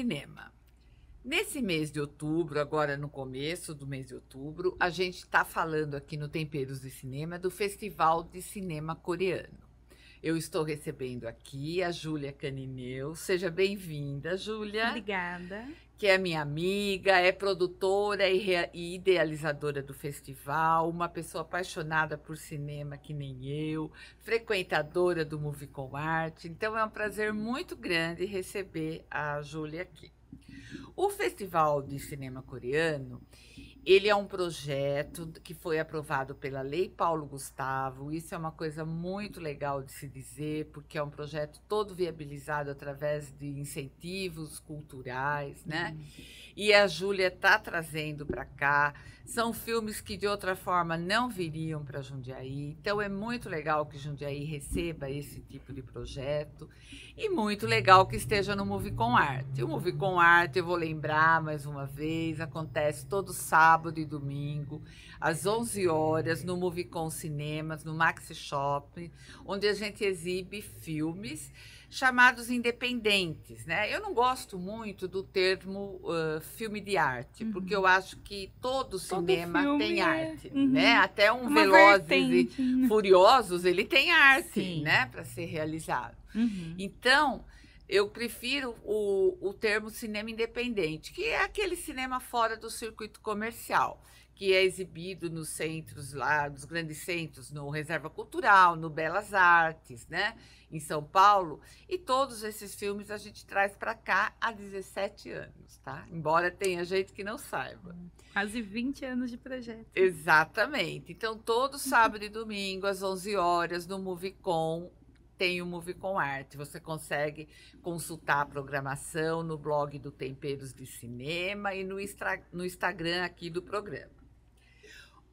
cinema. Nesse mês de outubro, agora no começo do mês de outubro, a gente está falando aqui no Temperos de Cinema do Festival de Cinema Coreano. Eu estou recebendo aqui a Júlia Canineu. Seja bem-vinda, Júlia. Obrigada. Que é minha amiga, é produtora e, idealizadora do festival, uma pessoa apaixonada por cinema que nem eu, frequentadora do Movie com Arte. Então é um prazer uhum. muito grande receber a Júlia aqui. O Festival de Cinema Coreano, ele é um projeto que foi aprovado pela Lei Paulo Gustavo. Isso é uma coisa muito legal de se dizer, porque é um projeto todo viabilizado através de incentivos culturais, né? Uhum. E a Júlia está trazendo para cá. São filmes que de outra forma não viriam para Jundiaí. Então é muito legal que Jundiaí receba esse tipo de projeto e muito legal que esteja no Movie com Arte. O Movie com Arte, eu vou lembrar mais uma vez, acontece todo sábado sábado e domingo, às 11 horas, no Movicon Cinemas, no Maxi Shopping, onde a gente exibe filmes chamados independentes. Né? Eu não gosto muito do termo uh, filme de arte, uhum. porque eu acho que todo, todo cinema tem é... arte. Uhum. Né? Até um Uma Velozes vertente. e né? Furiosos, ele tem arte né? para ser realizado. Uhum. Então, eu prefiro o, o termo cinema independente, que é aquele cinema fora do circuito comercial, que é exibido nos centros lá, nos grandes centros, no Reserva Cultural, no Belas Artes, né, em São Paulo. E todos esses filmes a gente traz para cá há 17 anos, tá? Embora tenha gente que não saiba. Quase 20 anos de projeto. Exatamente. Então, todo sábado e domingo, às 11 horas, no MovieCon tem o Move com Arte. Você consegue consultar a programação no blog do Temperos de Cinema e no, no Instagram aqui do programa.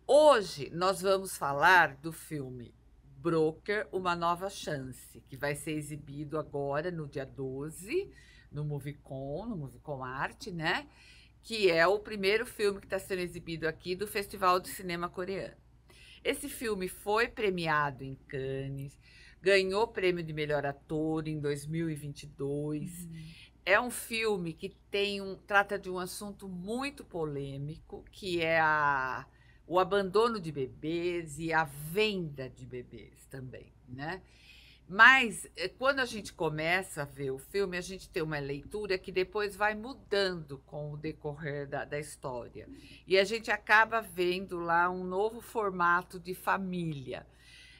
Hoje nós vamos falar do filme Broker, Uma Nova Chance, que vai ser exibido agora no dia 12, no MovieCon, no MovieCon Arte, né? Que é o primeiro filme que está sendo exibido aqui do Festival de Cinema Coreano. Esse filme foi premiado em Cannes, ganhou o prêmio de melhor ator em 2022. Uhum. É um filme que tem um, trata de um assunto muito polêmico, que é a, o abandono de bebês e a venda de bebês também, né? Mas eh, quando a gente começa a ver o filme, a gente tem uma leitura que depois vai mudando com o decorrer da, da história. E a gente acaba vendo lá um novo formato de família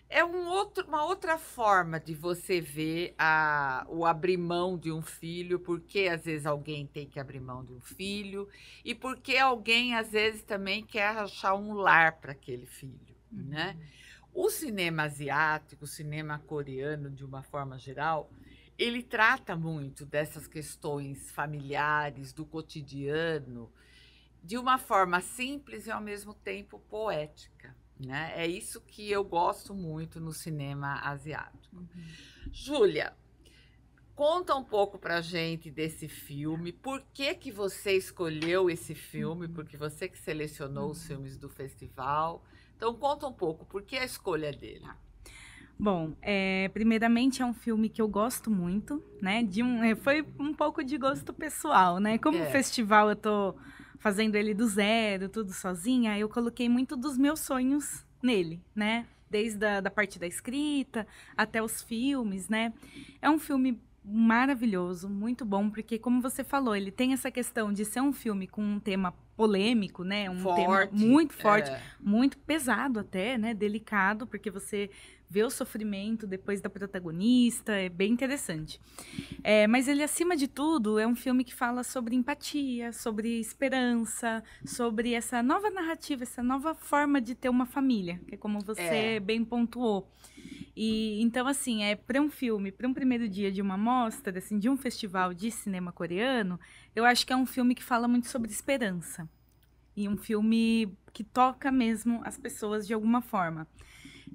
é um outro, uma outra forma de você ver a, o abrir mão de um filho, porque às vezes alguém tem que abrir mão de um filho e porque alguém às vezes também quer achar um lar para aquele filho, né? uhum. né? O cinema asiático, o cinema coreano, de uma forma geral, ele trata muito dessas questões familiares, do cotidiano, de uma forma simples e ao mesmo tempo poética. Né? É isso que eu gosto muito no cinema asiático. Uhum. Júlia, conta um pouco pra gente desse filme. Por que que você escolheu esse filme? Uhum. Porque você que selecionou os uhum. filmes do festival. Então conta um pouco, por que a escolha dele? Tá. Bom, é, primeiramente é um filme que eu gosto muito, né? De um, é, foi um pouco de gosto pessoal, né? Como é. festival eu tô fazendo ele do zero, tudo sozinha, eu coloquei muito dos meus sonhos nele, né? Desde a da parte da escrita até os filmes, né? É um filme maravilhoso, muito bom, porque como você falou, ele tem essa questão de ser um filme com um tema polêmico, né? Um forte, tema muito forte, é. muito pesado até, né? Delicado, porque você ver o sofrimento depois da protagonista, é bem interessante. É, mas ele, acima de tudo, é um filme que fala sobre empatia, sobre esperança, sobre essa nova narrativa, essa nova forma de ter uma família, que é como você é. bem pontuou. E então, assim, é para um filme, para um primeiro dia de uma mostra, assim, de um festival de cinema coreano, eu acho que é um filme que fala muito sobre esperança. E um filme que toca mesmo as pessoas de alguma forma.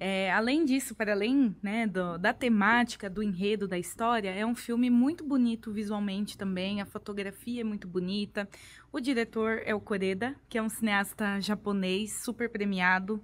É, além disso, para além né, do, da temática, do enredo, da história, é um filme muito bonito visualmente também, a fotografia é muito bonita. O diretor é o Koreda, que é um cineasta japonês super premiado.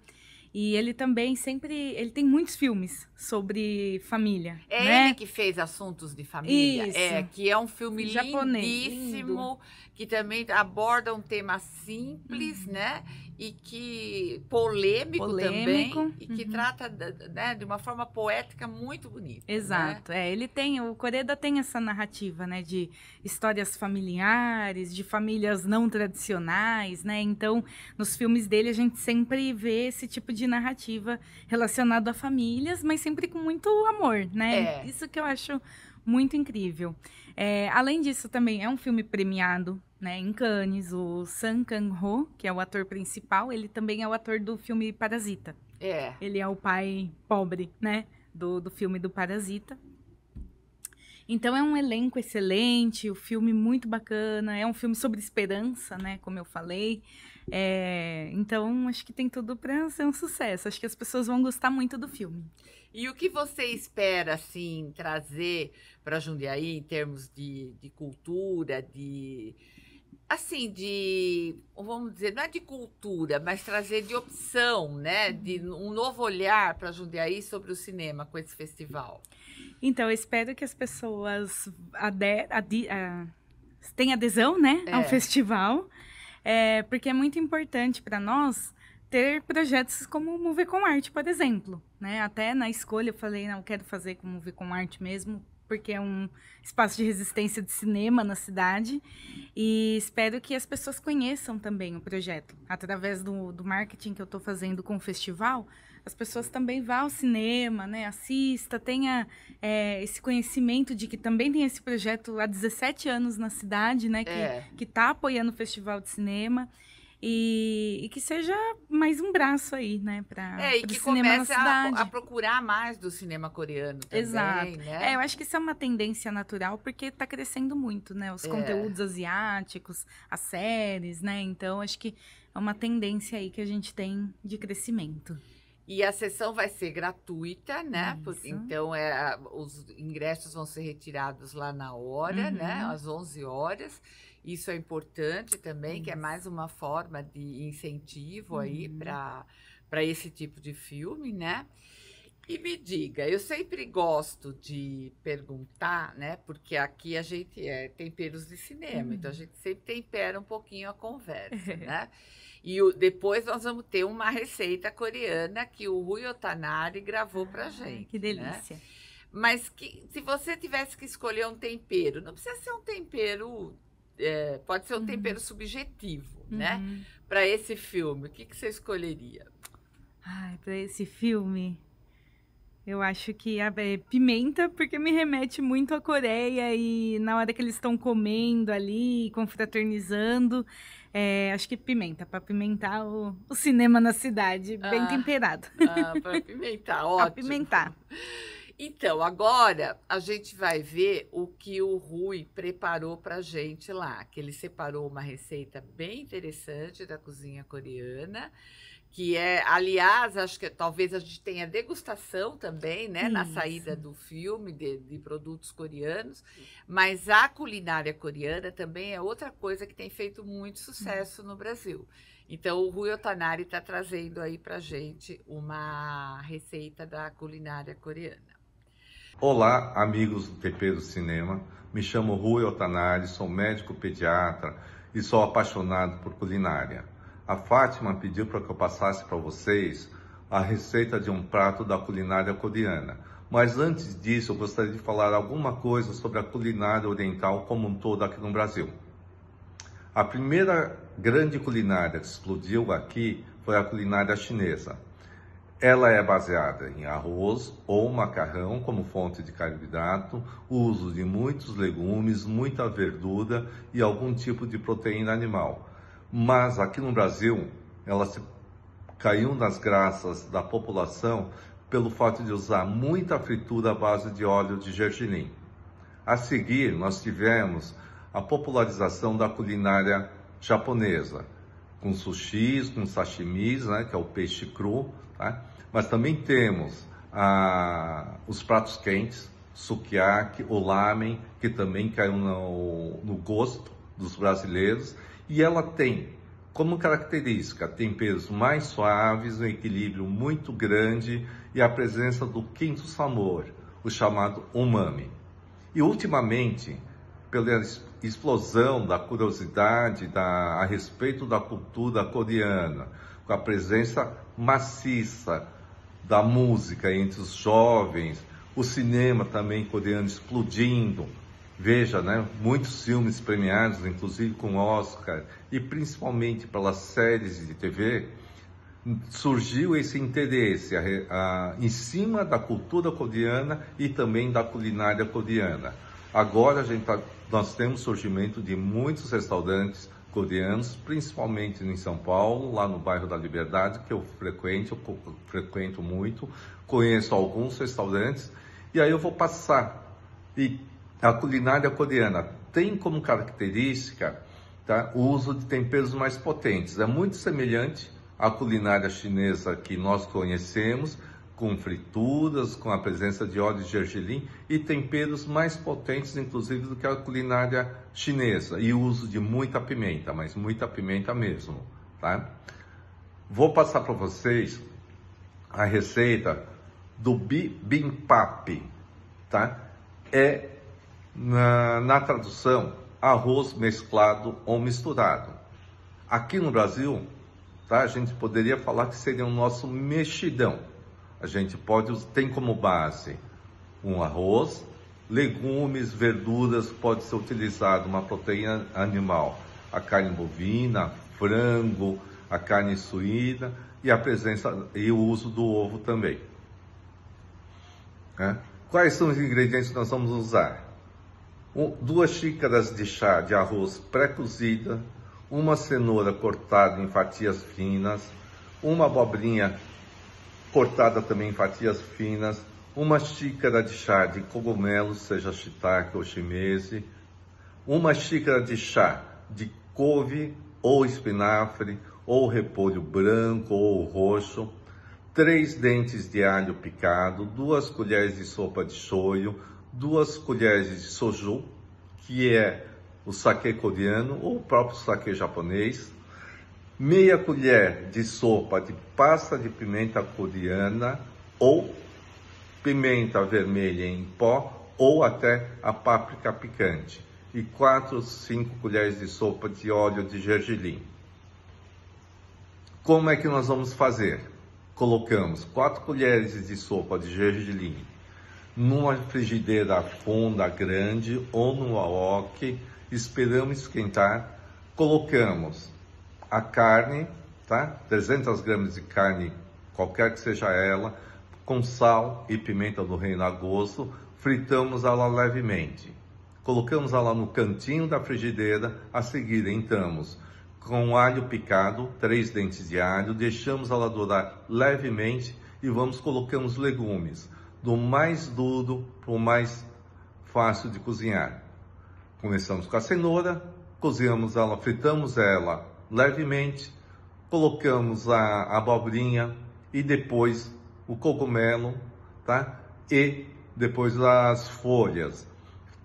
E ele também sempre. Ele tem muitos filmes sobre família. É né? ele que fez Assuntos de Família. É, Isso. É, que é um filme Japonês, lindíssimo, lindo. que também aborda um tema simples, uhum. né? e que polêmico, polêmico também e que uhum. trata né, de uma forma poética muito bonita. Né? Exato, né? é. Ele tem, o Coreda tem essa narrativa, né, de histórias familiares, de famílias não tradicionais, né? Então, nos filmes dele a gente sempre vê esse tipo de narrativa relacionado a famílias, mas sempre com muito amor, né? É. Isso que eu acho muito incrível. É, além disso, também é um filme premiado né, em Cannes, o San Kang-ho, que é o ator principal, ele também é o ator do filme Parasita. É. Ele é o pai pobre, né, do, do filme do Parasita. Então é um elenco excelente, o um filme muito bacana, é um filme sobre esperança, né, como eu falei. É, então acho que tem tudo para ser um sucesso. Acho que as pessoas vão gostar muito do filme. E o que você espera assim trazer para Jundiaí em termos de, de cultura, de assim, de, vamos dizer, não é de cultura, mas trazer de opção, né? De uhum. um novo olhar para Jundiaí sobre o cinema com esse festival. Então, eu espero que as pessoas ah, tenham adesão, né? É. Ao festival, é, porque é muito importante para nós ter projetos como o com Arte, por exemplo. Né? Até na escolha eu falei, não, eu quero fazer como mover com Arte mesmo, porque é um espaço de resistência de cinema na cidade. E espero que as pessoas conheçam também o projeto. Através do, do marketing que eu estou fazendo com o festival, as pessoas também vá ao cinema, né? assista, tenha é, esse conhecimento de que também tem esse projeto há 17 anos na cidade, né? que é. está apoiando o Festival de Cinema. E, e, que seja mais um braço aí, né, para é, e que comece a, a, procurar mais do cinema coreano também, Exato. Né? É, eu acho que isso é uma tendência natural porque está crescendo muito, né, os é. conteúdos asiáticos, as séries, né? Então acho que é uma tendência aí que a gente tem de crescimento. E a sessão vai ser gratuita, né? Porque, então, é, os ingressos vão ser retirados lá na hora, né? uhum. né? Às 11 horas. Isso é importante também, que é mais uma forma de incentivo aí uhum. para esse tipo de filme, né? E me diga, eu sempre gosto de perguntar, né? Porque aqui a gente é temperos de cinema, então a uhum. gente sempre tempera um pouquinho a conversa, né? E o, depois nós vamos ter uma receita coreana que o Rui Otanari gravou ah, pra gente. Que né? delícia. Né? Mas que, se você tivesse que escolher um tempero, não precisa ser um tempero é, pode ser um uhum. tempero subjetivo, né? uhum. né? Para esse filme, o que, que você escolheria? Ai, para esse filme, eu acho que a, é, pimenta, porque me remete muito à Coreia e na hora que eles estão comendo ali, confraternizando, é, acho que pimenta, para pimentar o, o, cinema na cidade, ah, bem temperado. Ah, para pimentar, ótimo. Para pimentar. Então, agora a gente vai ver o que o Rui preparou para a gente lá, que ele separou uma receita bem interessante da cozinha coreana, que é, aliás, acho que talvez a gente tenha degustação também, né, Isso. na saída do filme de, de produtos coreanos, mas a culinária coreana também é outra coisa que tem feito muito sucesso no Brasil. Então, o Rui Otanari está trazendo aí para gente uma receita da culinária coreana. Olá, amigos do TP do Cinema. Me chamo Rui Otanari, sou médico pediatra e sou apaixonado por culinária. A Fátima pediu para que eu passasse para vocês a receita de um prato da culinária coreana. Mas antes disso, eu gostaria de falar alguma coisa sobre a culinária oriental como um todo aqui no Brasil. A primeira grande culinária que explodiu aqui foi a culinária chinesa. Ela é baseada em arroz ou macarrão como fonte de carboidrato, uso de muitos legumes, muita verdura e algum tipo de proteína animal. Mas aqui no Brasil, ela se caiu nas graças da população pelo fato de usar muita fritura à base de óleo de gergelim. A seguir, nós tivemos a popularização da culinária japonesa, com sushis, com sashimis, né, que é o peixe cru, tá? mas também temos ah, os pratos quentes, sukiyaki, o lamen, que também caiu no, no gosto dos brasileiros, e ela tem como característica temperos mais suaves, um equilíbrio muito grande e a presença do quinto sabor, o chamado umami. E ultimamente, pela explosão da curiosidade da, a respeito da cultura coreana, com a presença maciça da música entre os jovens, o cinema também coreano explodindo. Veja, né, muitos filmes premiados, inclusive com Oscar, e principalmente pelas séries de TV, surgiu esse interesse a, a, em cima da cultura coreana e também da culinária coreana. Agora a gente tá, nós temos surgimento de muitos restaurantes coreanos, principalmente em São Paulo, lá no bairro da Liberdade, que eu frequento, eu frequento muito, conheço alguns restaurantes, e aí eu vou passar. E a culinária coreana tem como característica tá, o uso de temperos mais potentes. É muito semelhante à culinária chinesa que nós conhecemos, com frituras, com a presença de óleo de gergelim e temperos mais potentes, inclusive, do que a culinária chinesa. E o uso de muita pimenta, mas muita pimenta mesmo, tá? Vou passar para vocês a receita do bibimbap, tá? É, na, na tradução, arroz mesclado ou misturado. Aqui no Brasil, tá? A gente poderia falar que seria o nosso mexidão a gente pode tem como base um arroz, legumes, verduras, pode ser utilizado uma proteína animal, a carne bovina, frango, a carne suína e a presença e o uso do ovo também. É. Quais são os ingredientes que nós vamos usar? Um, duas xícaras de chá de arroz pré-cozida, uma cenoura cortada em fatias finas, uma abobrinha cortada também em fatias finas, uma xícara de chá de cogumelos, seja shiitake ou shimeji, uma xícara de chá de couve ou espinafre, ou repolho branco ou roxo, três dentes de alho picado, duas colheres de sopa de shoyu, duas colheres de soju, que é o sake coreano ou o próprio sake japonês, meia colher de sopa de pasta de pimenta coreana ou pimenta vermelha em pó ou até a páprica picante e 4 ou 5 colheres de sopa de óleo de gergelim. Como é que nós vamos fazer? Colocamos 4 colheres de sopa de gergelim numa frigideira funda grande ou no wok, esperamos esquentar, colocamos a carne, tá? 300 gramas de carne, qualquer que seja ela, com sal e pimenta do reino a gosto, fritamos ela levemente. Colocamos ela no cantinho da frigideira, a seguir entramos com alho picado, três dentes de alho, deixamos ela dourar levemente e vamos colocando os legumes, do mais duro para o mais fácil de cozinhar. Começamos com a cenoura, cozinhamos ela, fritamos ela levemente, colocamos a abobrinha e depois o cogumelo, tá? E depois as folhas,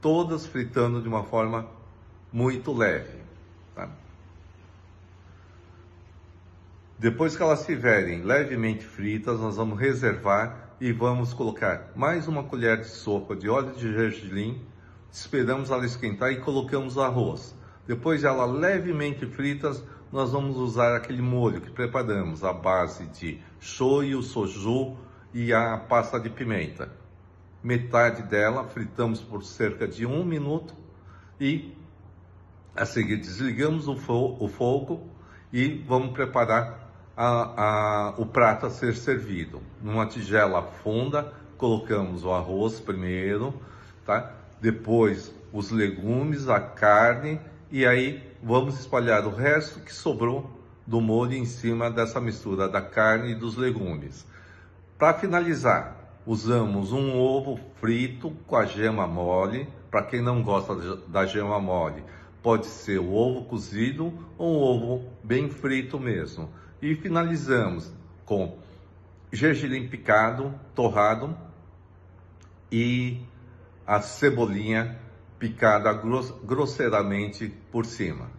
todas fritando de uma forma muito leve. Tá? Depois que elas estiverem levemente fritas, nós vamos reservar e vamos colocar mais uma colher de sopa de óleo de gergelim, esperamos ela esquentar e colocamos o arroz. Depois de ela levemente fritas, nós vamos usar aquele molho que preparamos, a base de shoyu, soju e a pasta de pimenta. Metade dela fritamos por cerca de um minuto e a seguir desligamos o, fo o fogo e vamos preparar a, a, o prato a ser servido. Numa tigela funda, colocamos o arroz primeiro, tá? depois os legumes, a carne e aí vamos espalhar o resto que sobrou do molho em cima dessa mistura da carne e dos legumes. Para finalizar, usamos um ovo frito com a gema mole. Para quem não gosta da gema mole, pode ser o ovo cozido ou um ovo bem frito mesmo. E finalizamos com gergelim picado, torrado e a cebolinha picada grosseiramente por cima.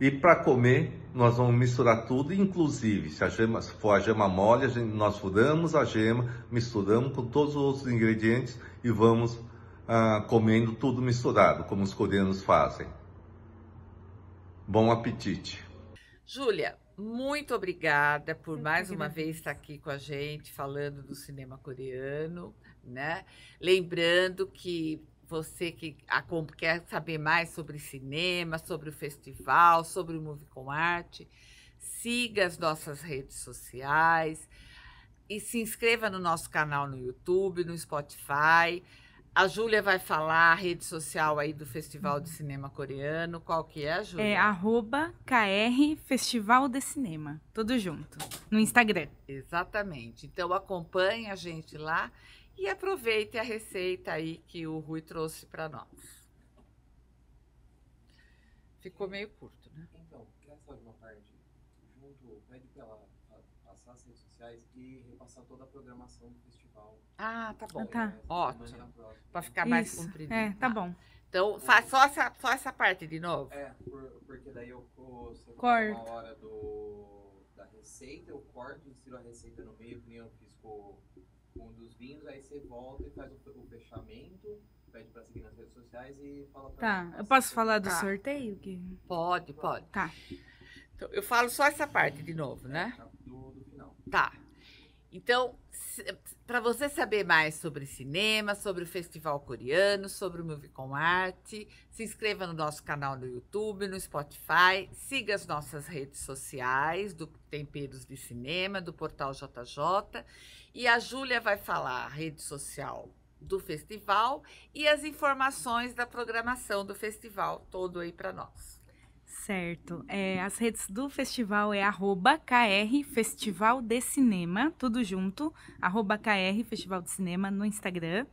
E para comer, nós vamos misturar tudo, inclusive, se a gema, se for a gema mole, a gente, nós furamos a gema, misturamos com todos os outros ingredientes e vamos ah, comendo tudo misturado, como os coreanos fazem. Bom apetite! Júlia, muito obrigada por mais uma vez estar aqui com a gente falando do cinema coreano, né? Lembrando que você que quer saber mais sobre cinema, sobre o festival, sobre o Movie com Arte, siga as nossas redes sociais e se inscreva no nosso canal no YouTube, no Spotify. A Júlia vai falar a rede social aí do Festival de Cinema Coreano. Qual que é, Júlia? É arroba KR Festival de Cinema. Tudo junto. No Instagram. Exatamente. Então acompanhe a gente lá e aproveite a receita aí que o Rui trouxe para nós. Ficou meio curto, né? Então, quer só de uma parte? Junto, pede para ela passar as redes sociais e repassar toda a programação do festival. Ah, tá bom. Ah, tá. É, Ótimo. Para ficar mais Isso. comprido. É, tá, tá. bom. Então, faz só essa, só essa parte de novo. É, por, porque daí eu corto na hora do, da receita, eu corto, e tiro a receita no meio, que nem eu fiz com um dos vinhos, aí você volta e faz o fechamento, pede para seguir nas redes sociais e fala pra Tá, mim, eu posso falar do tá. sorteio, que Pode, pode. Tá. Então, eu falo só essa parte de novo, né? É, tá, do, do final. Tá. Então, para você saber mais sobre cinema, sobre o Festival Coreano, sobre o Movie com Arte, se inscreva no nosso canal no YouTube, no Spotify, siga as nossas redes sociais do Temperos de Cinema, do Portal JJ. E a Júlia vai falar a rede social do festival e as informações da programação do festival todo aí para nós. Certo. É, as redes do festival é arroba KR Festival de Cinema, tudo junto, arroba KR Festival de Cinema no Instagram.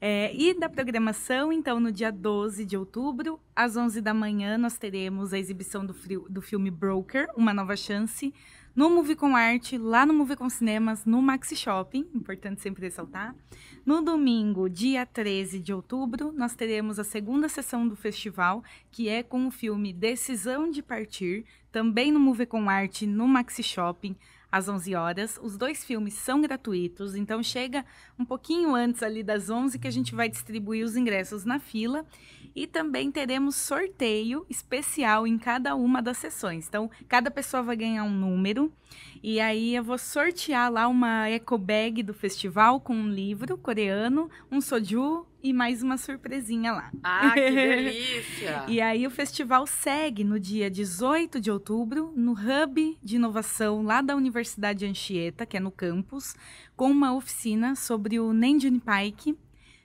É, e da programação, então, no dia 12 de outubro, às 11 da manhã, nós teremos a exibição do, frio, do filme Broker, Uma Nova Chance, no Movie com Arte, lá no Movie com Cinemas, no Maxi Shopping, importante sempre ressaltar. No domingo, dia 13 de outubro, nós teremos a segunda sessão do festival, que é com o filme Decisão de Partir, também no Movie com Arte, no Maxi Shopping, às 11 horas. Os dois filmes são gratuitos, então chega um pouquinho antes ali das 11 que a gente vai distribuir os ingressos na fila e também teremos sorteio especial em cada uma das sessões. Então, cada pessoa vai ganhar um número e aí eu vou sortear lá uma eco bag do festival com um livro coreano, um soju, e mais uma surpresinha lá. Ah, que delícia! e aí o festival segue no dia 18 de outubro no Hub de Inovação lá da Universidade Anchieta, que é no campus, com uma oficina sobre o Nendjin Pike,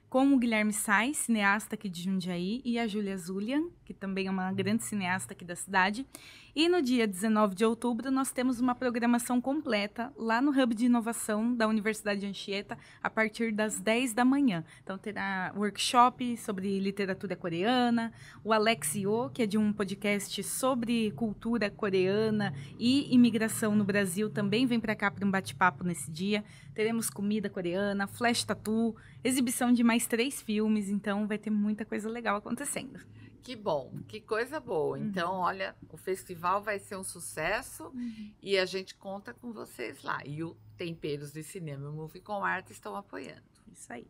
com o Guilherme Sais, cineasta aqui de Jundiaí, e a Júlia Zulian, que também é uma grande cineasta aqui da cidade. E no dia 19 de outubro, nós temos uma programação completa lá no Hub de Inovação da Universidade de Anchieta, a partir das 10 da manhã. Então, terá workshop sobre literatura coreana, o Alex Yo, que é de um podcast sobre cultura coreana e imigração no Brasil, também vem para cá para um bate-papo nesse dia. Teremos comida coreana, flash tattoo, exibição de mais três filmes, então vai ter muita coisa legal acontecendo. Que bom, que coisa boa. Uhum. Então, olha, o festival vai ser um sucesso uhum. e a gente conta com vocês lá. E o Temperos de Cinema e Movie com Arte estão apoiando. Isso aí.